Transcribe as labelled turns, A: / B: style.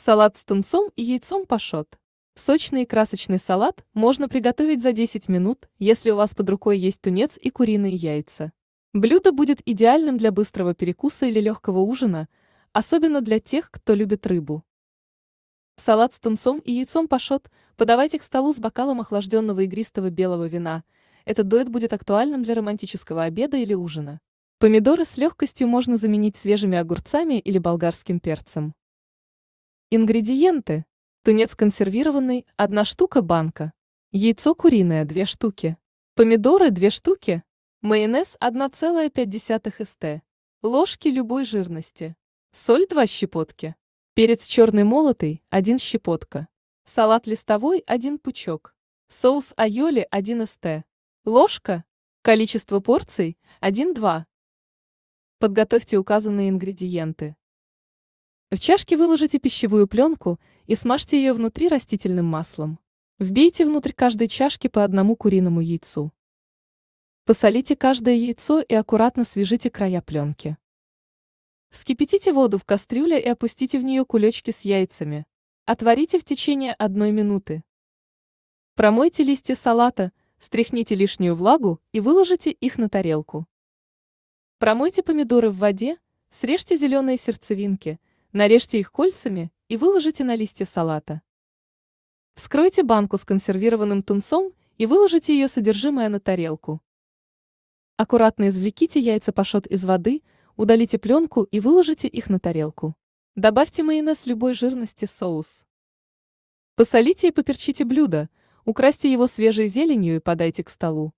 A: Салат с тунцом и яйцом пашот. Сочный и красочный салат можно приготовить за 10 минут, если у вас под рукой есть тунец и куриные яйца. Блюдо будет идеальным для быстрого перекуса или легкого ужина, особенно для тех, кто любит рыбу. Салат с тунцом и яйцом пашот подавайте к столу с бокалом охлажденного игристого белого вина. Этот дуэт будет актуальным для романтического обеда или ужина. Помидоры с легкостью можно заменить свежими огурцами или болгарским перцем. Ингредиенты. Тунец консервированный – 1 штука банка. Яйцо куриное – 2 штуки. Помидоры – 2 штуки. Майонез – 1,5 ст. Ложки любой жирности. Соль – 2 щепотки. Перец черный молотый – 1 щепотка. Салат листовой – 1 пучок. Соус айоли – 1 ст. Ложка. Количество порций – 1-2. Подготовьте указанные ингредиенты. В чашке выложите пищевую пленку и смажьте ее внутри растительным маслом. Вбейте внутрь каждой чашки по одному куриному яйцу. Посолите каждое яйцо и аккуратно свяжите края пленки. Вскипятите воду в кастрюле и опустите в нее кулечки с яйцами. Отварите в течение одной минуты. Промойте листья салата, стряхните лишнюю влагу и выложите их на тарелку. Промойте помидоры в воде, срежьте зеленые сердцевинки – Нарежьте их кольцами и выложите на листья салата. Вскройте банку с консервированным тунцом и выложите ее содержимое на тарелку. Аккуратно извлеките яйца пашот из воды, удалите пленку и выложите их на тарелку. Добавьте майонез любой жирности соус. Посолите и поперчите блюдо, украсьте его свежей зеленью и подайте к столу.